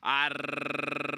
Arr-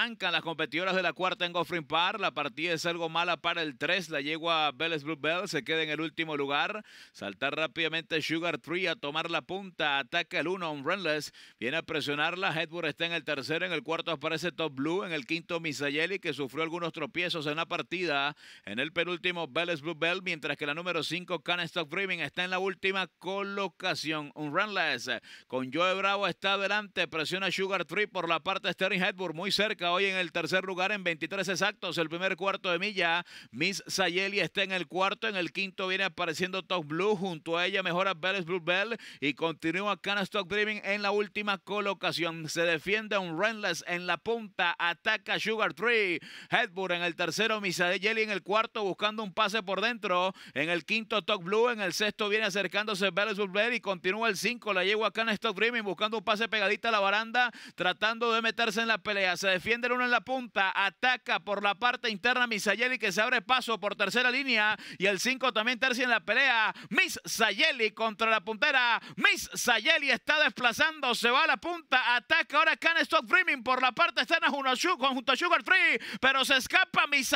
Arrancan las competidoras de la cuarta en Goffrin Par. La partida es algo mala para el 3. La yegua Blue Bell se queda en el último lugar. Saltar rápidamente Sugar Tree a tomar la punta. Ataca el 1 un Runless Viene a presionarla. headburg está en el tercero. En el cuarto aparece Top Blue. En el quinto Misayeli que sufrió algunos tropiezos en la partida. En el penúltimo Blue Bell Mientras que la número 5 Canestock Dreaming está en la última colocación. Un Runless, con Joe Bravo está adelante. Presiona Sugar Tree por la parte de Sterling Muy cerca hoy en el tercer lugar en 23 exactos. El primer cuarto de milla, Miss Sayeli está en el cuarto. En el quinto viene apareciendo Top Blue. Junto a ella mejora Bellis Blue Bell y continúa Stock Dreaming en la última colocación. Se defiende un Renless en la punta. Ataca Sugar Tree. Headburn en el tercero, Miss Sayeli en el cuarto buscando un pase por dentro. En el quinto, Top Blue. En el sexto viene acercándose Bellis Blue Bell y continúa el 5. La yegua Stock Dreaming buscando un pase pegadita a la baranda, tratando de meterse en la pelea. Se defiende del uno en la punta, ataca por la parte interna Misayeli que se abre paso por tercera línea y el 5 también tercia en la pelea. Miss Sayeli contra la puntera. Miss Sayeli está desplazando, se va a la punta, ataca ahora Can Stock Dreaming por la parte externa junto a Sugar Free, pero se escapa Miss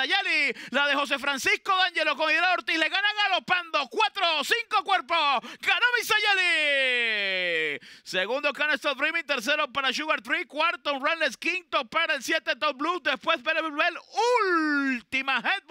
la de José Francisco D'Angelo con Hidalgo Ortiz, le ganan galopando 4 cinco cuerpos, ganó Miss Segundo, Canestor Dreaming. Tercero, para Sugar Tree. Cuarto, Rennes. Quinto, para el 7 Top Blue. Después, para Bell. Última gente